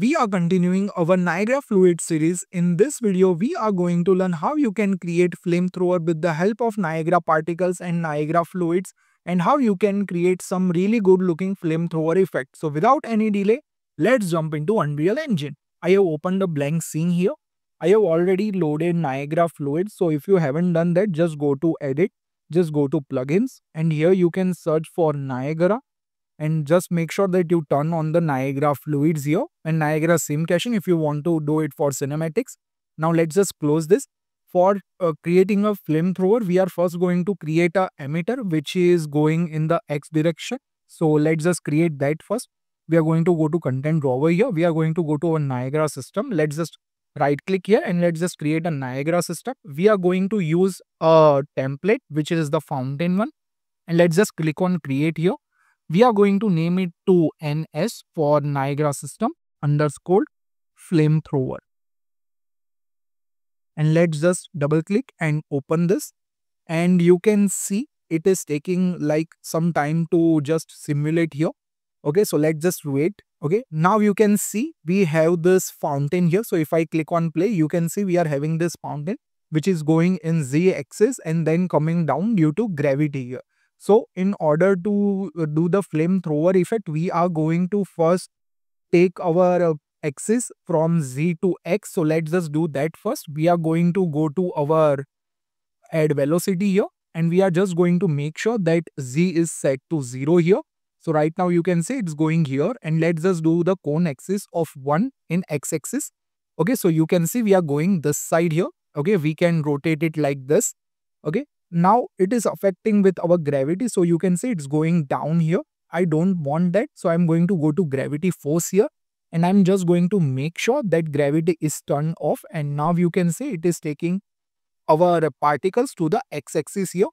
We are continuing our Niagara Fluid series. In this video, we are going to learn how you can create flamethrower with the help of Niagara particles and Niagara fluids and how you can create some really good looking flamethrower effect. So without any delay, let's jump into Unreal Engine. I have opened a blank scene here. I have already loaded Niagara fluid. So if you haven't done that, just go to edit, just go to plugins and here you can search for Niagara and just make sure that you turn on the Niagara fluids here and Niagara sim caching if you want to do it for cinematics. Now let's just close this. For uh, creating a flamethrower, we are first going to create a emitter which is going in the x direction. So let's just create that first. We are going to go to content drawer here. We are going to go to our Niagara system. Let's just right click here and let's just create a Niagara system. We are going to use a template which is the fountain one and let's just click on create here we are going to name it to NS for Niagara system underscore flamethrower. And let's just double click and open this. And you can see it is taking like some time to just simulate here. Okay, so let's just wait. Okay, now you can see we have this fountain here. So if I click on play, you can see we are having this fountain which is going in z axis and then coming down due to gravity here. So in order to uh, do the flamethrower effect, we are going to first take our uh, axis from z to x. So let's just do that first. We are going to go to our add velocity here and we are just going to make sure that z is set to 0 here. So right now you can see it's going here and let's just do the cone axis of 1 in x-axis. Okay, so you can see we are going this side here. Okay, we can rotate it like this. Okay, now it is affecting with our gravity. So you can see it's going down here. I don't want that. So I'm going to go to gravity force here and I'm just going to make sure that gravity is turned off and now you can see it is taking our particles to the x-axis here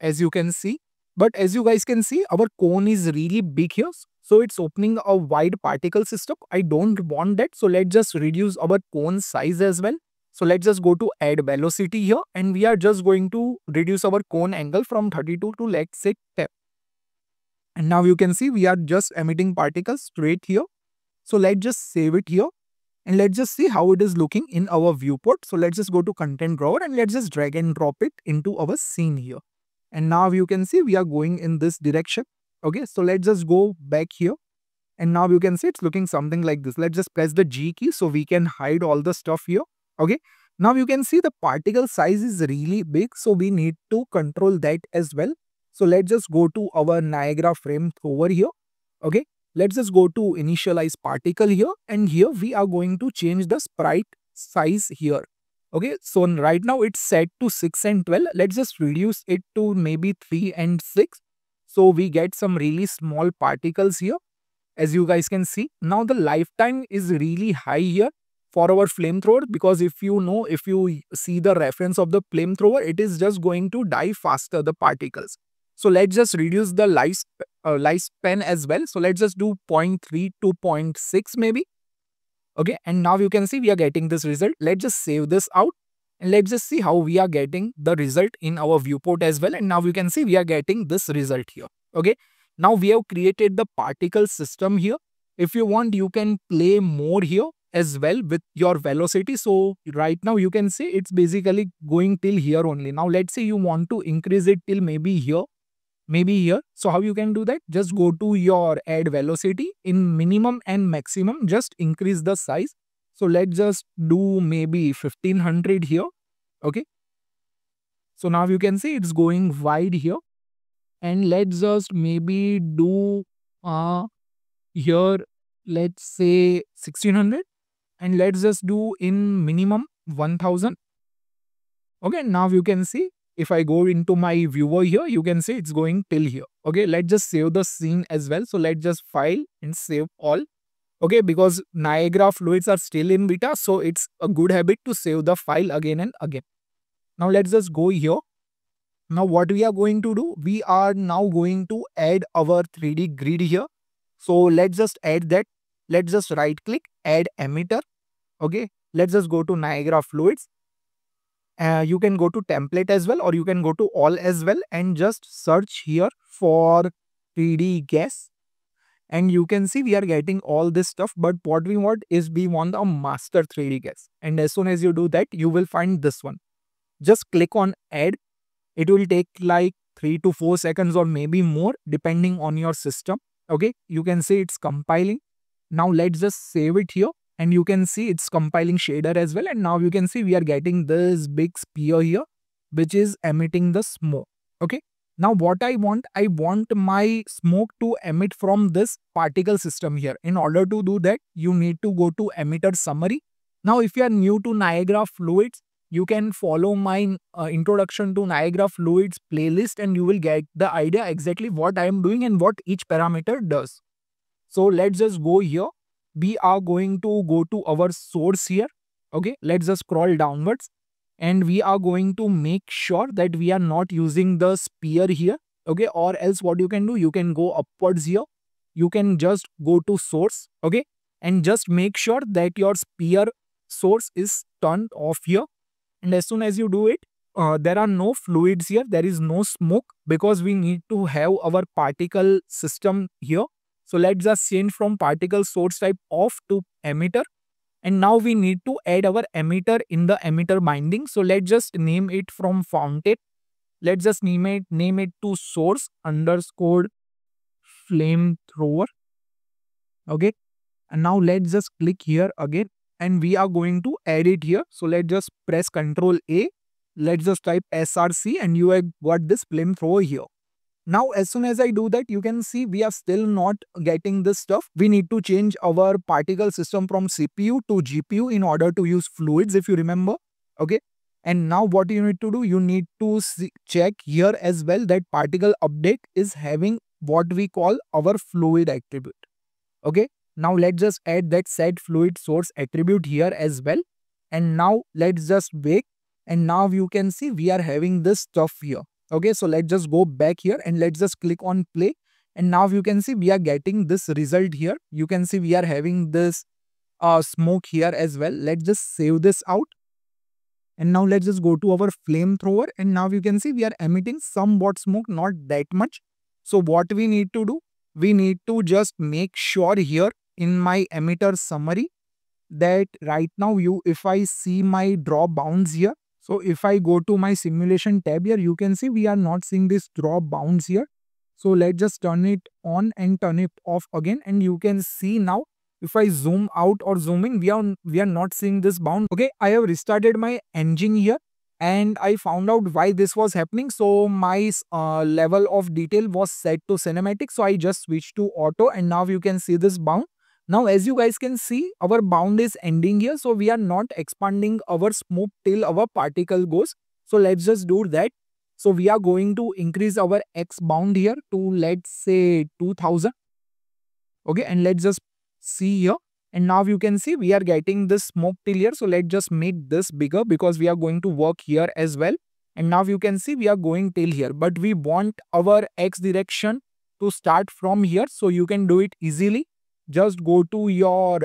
as you can see but as you guys can see our cone is really big here so it's opening a wide particle system I don't want that so let's just reduce our cone size as well so let's just go to add velocity here and we are just going to reduce our cone angle from 32 to let's say 10. And now you can see we are just emitting particles straight here. So let's just save it here and let's just see how it is looking in our viewport. So let's just go to content drawer and let's just drag and drop it into our scene here. And now you can see we are going in this direction. Okay, so let's just go back here and now you can see it's looking something like this. Let's just press the G key so we can hide all the stuff here okay now you can see the particle size is really big so we need to control that as well so let's just go to our niagara frame over here okay let's just go to initialize particle here and here we are going to change the sprite size here okay so right now it's set to 6 and 12 let's just reduce it to maybe 3 and 6 so we get some really small particles here as you guys can see now the lifetime is really high here for our flamethrower because if you know, if you see the reference of the flamethrower, it is just going to die faster, the particles. So let's just reduce the life, uh, lifespan as well. So let's just do 0.3 to 0.6 maybe. Okay, and now you can see we are getting this result. Let's just save this out and let's just see how we are getting the result in our viewport as well. And now you can see we are getting this result here. Okay, now we have created the particle system here. If you want, you can play more here as well with your velocity. So right now you can say it's basically going till here only. Now let's say you want to increase it till maybe here, maybe here. So how you can do that? Just go to your add velocity in minimum and maximum, just increase the size. So let's just do maybe 1500 here. Okay. So now you can see it's going wide here. And let's just maybe do uh, here, let's say 1600 and let's just do in minimum 1000 okay now you can see if I go into my viewer here, you can see it's going till here. Okay, let's just save the scene as well. So let's just file and save all. Okay, because Niagara fluids are still in beta, so it's a good habit to save the file again and again. Now let's just go here. Now what we are going to do, we are now going to add our 3D grid here. So let's just add that Let's just right click, add emitter. Okay, let's just go to Niagara fluids. Uh, you can go to template as well or you can go to all as well and just search here for 3D gas. And you can see we are getting all this stuff but what we want is we want a master 3D gas. And as soon as you do that, you will find this one. Just click on add. It will take like 3 to 4 seconds or maybe more depending on your system. Okay, you can see it's compiling. Now let's just save it here and you can see it's compiling shader as well and now you can see we are getting this big spear here which is emitting the smoke. Okay. Now what I want, I want my smoke to emit from this particle system here. In order to do that, you need to go to emitter summary. Now if you are new to Niagara fluids, you can follow my uh, introduction to Niagara fluids playlist and you will get the idea exactly what I am doing and what each parameter does. So let's just go here. We are going to go to our source here. Okay, let's just scroll downwards and we are going to make sure that we are not using the spear here. Okay, or else what you can do, you can go upwards here. You can just go to source. Okay, and just make sure that your spear source is turned off here. And as soon as you do it, uh, there are no fluids here, there is no smoke because we need to have our particle system here. So let's just change from particle source type off to emitter. And now we need to add our emitter in the emitter binding. So let's just name it from fountain. Let's just name it, name it to source underscore flamethrower. Okay. And now let's just click here again and we are going to add it here. So let's just press control A. Let's just type SRC and you have got this flamethrower here. Now, as soon as I do that, you can see we are still not getting this stuff. We need to change our particle system from CPU to GPU in order to use fluids, if you remember. Okay. And now what you need to do, you need to see, check here as well that particle update is having what we call our fluid attribute. Okay. Now let's just add that set fluid source attribute here as well. And now let's just bake. And now you can see we are having this stuff here okay so let's just go back here and let's just click on play and now you can see we are getting this result here you can see we are having this uh, smoke here as well let's just save this out and now let's just go to our flamethrower and now you can see we are emitting somewhat smoke not that much so what we need to do we need to just make sure here in my emitter summary that right now you if i see my draw bounds here so if I go to my simulation tab here, you can see we are not seeing this drop bounce here. So let's just turn it on and turn it off again. And you can see now if I zoom out or zoom in, we are, we are not seeing this bounce. Okay, I have restarted my engine here and I found out why this was happening. So my uh, level of detail was set to cinematic. So I just switched to auto and now you can see this bounce. Now, as you guys can see, our bound is ending here. So we are not expanding our smoke till our particle goes. So let's just do that. So we are going to increase our X bound here to let's say 2000. Okay, and let's just see here. And now you can see we are getting this smoke till here. So let's just make this bigger because we are going to work here as well. And now you can see we are going till here, but we want our X direction to start from here. So you can do it easily just go to your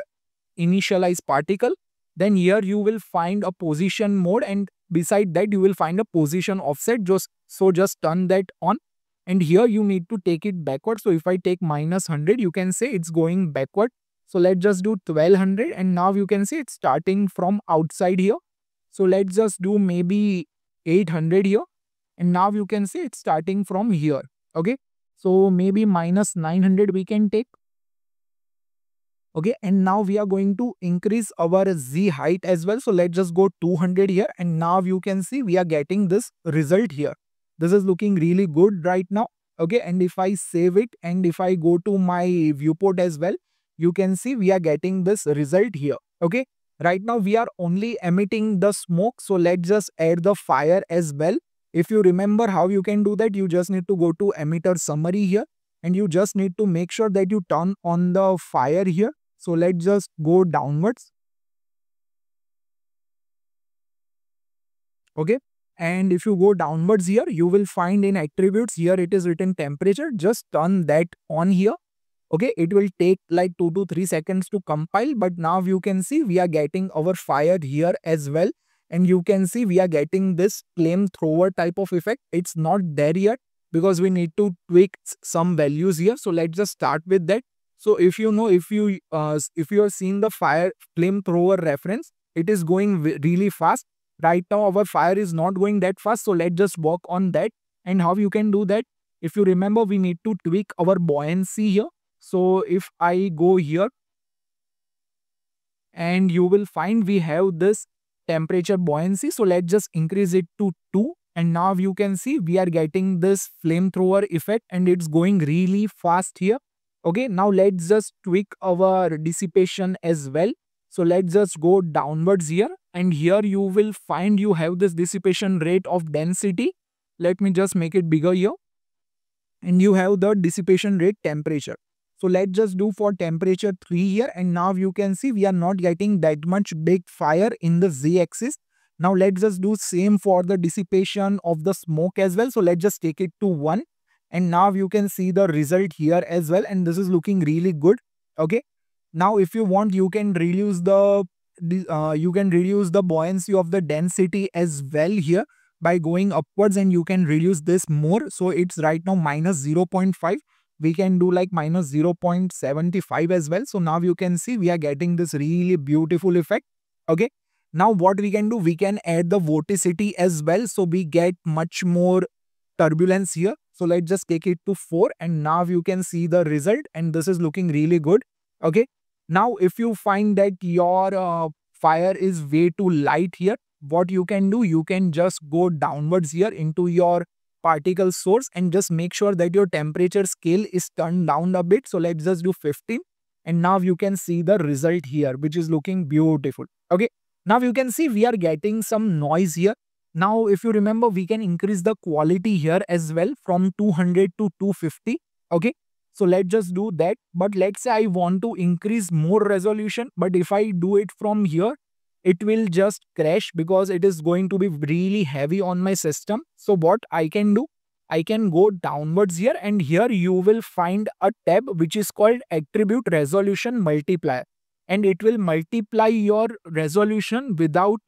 initialize particle then here you will find a position mode and beside that you will find a position offset just so just turn that on and here you need to take it backward so if i take minus 100 you can say it's going backward so let's just do 1200 and now you can see it's starting from outside here so let's just do maybe 800 here and now you can see it's starting from here okay so maybe minus 900 we can take okay and now we are going to increase our z height as well so let's just go 200 here and now you can see we are getting this result here this is looking really good right now okay and if i save it and if i go to my viewport as well you can see we are getting this result here okay right now we are only emitting the smoke so let's just add the fire as well if you remember how you can do that you just need to go to emitter summary here and you just need to make sure that you turn on the fire here so let's just go downwards. Okay. And if you go downwards here, you will find in attributes here it is written temperature. Just turn that on here. Okay. It will take like 2 to 3 seconds to compile. But now you can see we are getting our fire here as well. And you can see we are getting this thrower type of effect. It's not there yet because we need to tweak some values here. So let's just start with that. So if you know, if you uh, if you have seen the fire flamethrower reference, it is going really fast. Right now, our fire is not going that fast. So let's just work on that. And how you can do that? If you remember, we need to tweak our buoyancy here. So if I go here, and you will find we have this temperature buoyancy. So let's just increase it to 2. And now you can see we are getting this flamethrower effect and it's going really fast here okay now let's just tweak our dissipation as well so let's just go downwards here and here you will find you have this dissipation rate of density let me just make it bigger here and you have the dissipation rate temperature so let's just do for temperature 3 here and now you can see we are not getting that much big fire in the z-axis now let's just do same for the dissipation of the smoke as well so let's just take it to 1 and now you can see the result here as well and this is looking really good okay now if you want you can reduce the uh, you can reduce the buoyancy of the density as well here by going upwards and you can reduce this more so it's right now minus 0.5 we can do like minus 0.75 as well so now you can see we are getting this really beautiful effect okay now what we can do we can add the vorticity as well so we get much more turbulence here so let's just take it to 4 and now you can see the result and this is looking really good. Okay. Now if you find that your uh, fire is way too light here, what you can do, you can just go downwards here into your particle source and just make sure that your temperature scale is turned down a bit. So let's just do 15 and now you can see the result here which is looking beautiful. Okay. Now you can see we are getting some noise here now, if you remember, we can increase the quality here as well from 200 to 250. Okay. So let's just do that. But let's say I want to increase more resolution. But if I do it from here, it will just crash because it is going to be really heavy on my system. So what I can do, I can go downwards here and here you will find a tab which is called attribute resolution multiplier and it will multiply your resolution without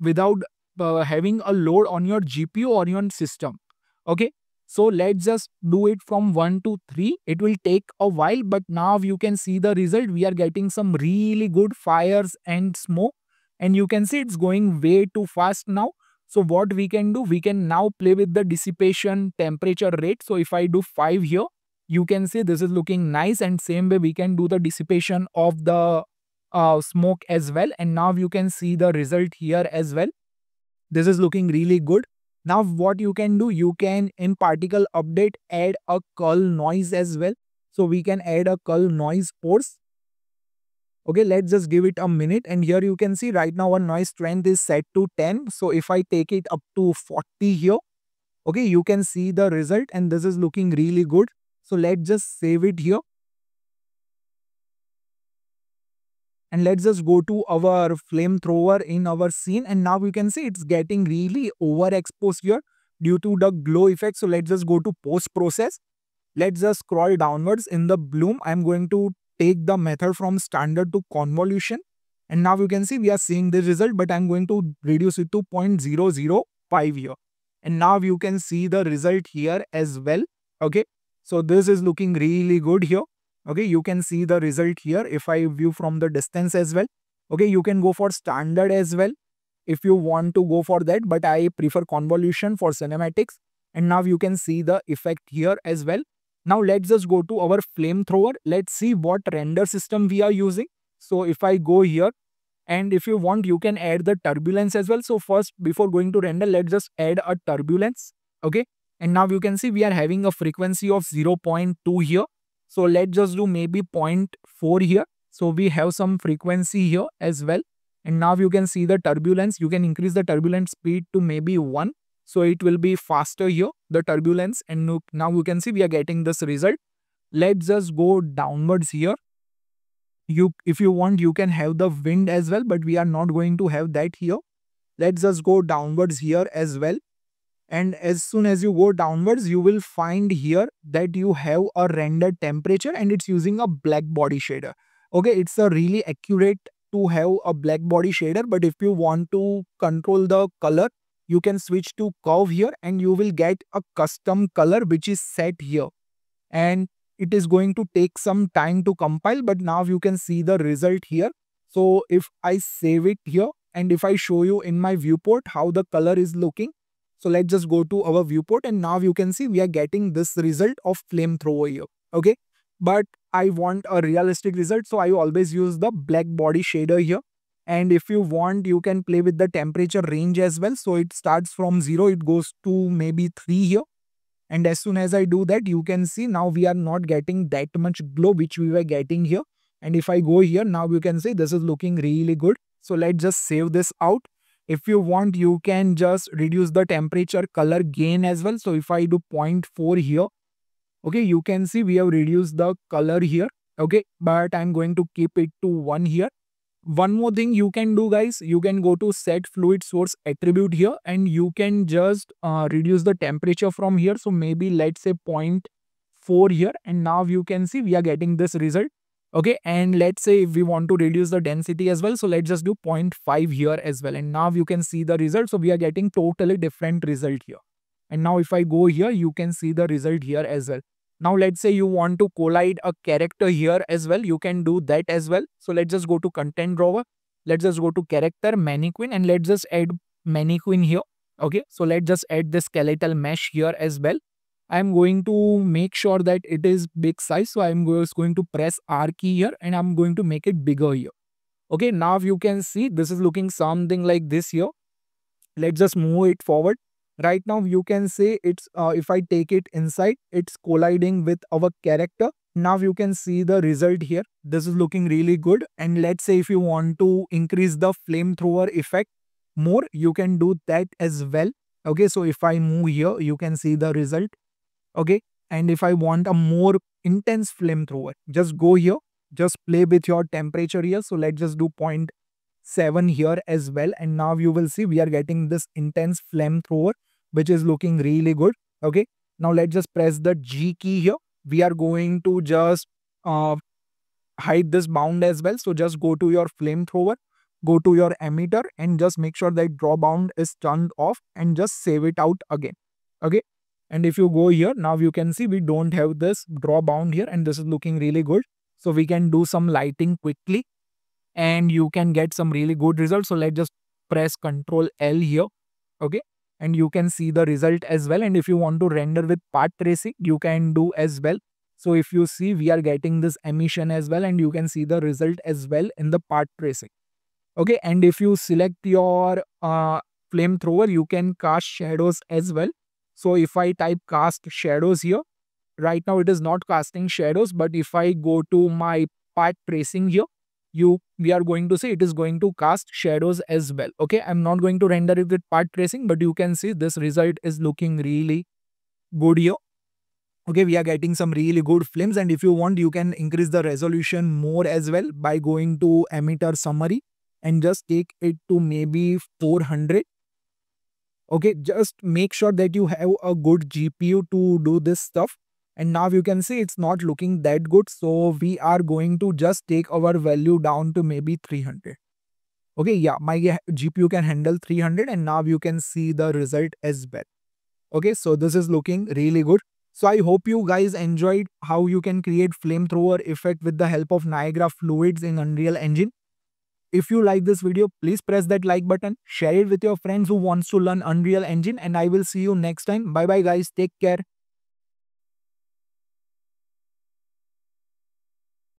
without uh, having a load on your GPU or your system. Okay. So let's just do it from 1 to 3. It will take a while, but now you can see the result. We are getting some really good fires and smoke. And you can see it's going way too fast now. So what we can do, we can now play with the dissipation temperature rate. So if I do 5 here, you can see this is looking nice and same way we can do the dissipation of the uh, smoke as well. And now you can see the result here as well. This is looking really good. Now what you can do, you can in particle update add a curl noise as well. So we can add a curl noise force. Okay, let's just give it a minute and here you can see right now our noise strength is set to 10. So if I take it up to 40 here, okay, you can see the result and this is looking really good. So let's just save it here. and let's just go to our flamethrower in our scene and now you can see it's getting really overexposed here due to the glow effect so let's just go to post process let's just scroll downwards in the bloom i'm going to take the method from standard to convolution and now you can see we are seeing the result but i'm going to reduce it to 0.005 here and now you can see the result here as well okay so this is looking really good here okay you can see the result here if i view from the distance as well okay you can go for standard as well if you want to go for that but i prefer convolution for cinematics and now you can see the effect here as well now let's just go to our flamethrower let's see what render system we are using so if i go here and if you want you can add the turbulence as well so first before going to render let's just add a turbulence okay and now you can see we are having a frequency of 0.2 here so let's just do maybe 0.4 here. So we have some frequency here as well. And now you can see the turbulence. You can increase the turbulence speed to maybe 1. So it will be faster here, the turbulence. And now you can see we are getting this result. Let's just go downwards here. You, If you want, you can have the wind as well, but we are not going to have that here. Let's just go downwards here as well and as soon as you go downwards you will find here that you have a rendered temperature and it's using a black body shader okay it's a really accurate to have a black body shader but if you want to control the color you can switch to curve here and you will get a custom color which is set here and it is going to take some time to compile but now you can see the result here so if I save it here and if I show you in my viewport how the color is looking so let's just go to our viewport and now you can see we are getting this result of flamethrower here. Okay. But I want a realistic result. So I always use the black body shader here. And if you want, you can play with the temperature range as well. So it starts from zero. It goes to maybe three here. And as soon as I do that, you can see now we are not getting that much glow which we were getting here. And if I go here, now you can see this is looking really good. So let's just save this out if you want you can just reduce the temperature color gain as well so if i do 0.4 here okay you can see we have reduced the color here okay but i'm going to keep it to 1 here one more thing you can do guys you can go to set fluid source attribute here and you can just uh, reduce the temperature from here so maybe let's say 0.4 here and now you can see we are getting this result okay and let's say if we want to reduce the density as well so let's just do 0.5 here as well and now you can see the result so we are getting totally different result here and now if i go here you can see the result here as well now let's say you want to collide a character here as well you can do that as well so let's just go to content drawer let's just go to character mannequin and let's just add mannequin here okay so let's just add the skeletal mesh here as well I'm going to make sure that it is big size. So I'm going to press R key here and I'm going to make it bigger here. Okay, now you can see this is looking something like this here. Let's just move it forward. Right now you can say it's, uh, if I take it inside, it's colliding with our character. Now you can see the result here. This is looking really good. And let's say if you want to increase the flamethrower effect more, you can do that as well. Okay, so if I move here, you can see the result okay and if i want a more intense flamethrower just go here just play with your temperature here so let's just do 0.7 here as well and now you will see we are getting this intense flamethrower which is looking really good okay now let's just press the g key here we are going to just uh, hide this bound as well so just go to your flamethrower go to your emitter and just make sure that draw bound is turned off and just save it out again okay and if you go here, now you can see we don't have this draw bound here and this is looking really good. So we can do some lighting quickly and you can get some really good results. So let's just press Control L here. Okay. And you can see the result as well. And if you want to render with path tracing, you can do as well. So if you see, we are getting this emission as well and you can see the result as well in the path tracing. Okay. And if you select your uh, flamethrower, you can cast shadows as well. So if I type cast shadows here, right now it is not casting shadows, but if I go to my path tracing here, you we are going to see it is going to cast shadows as well. Okay, I'm not going to render it with path tracing, but you can see this result is looking really good here. Okay, we are getting some really good films and if you want, you can increase the resolution more as well by going to emitter summary and just take it to maybe 400 okay just make sure that you have a good gpu to do this stuff and now you can see it's not looking that good so we are going to just take our value down to maybe 300 okay yeah my gpu can handle 300 and now you can see the result as well okay so this is looking really good so i hope you guys enjoyed how you can create flamethrower effect with the help of niagara fluids in unreal engine if you like this video, please press that like button, share it with your friends who wants to learn Unreal Engine and I will see you next time. Bye bye guys, take care.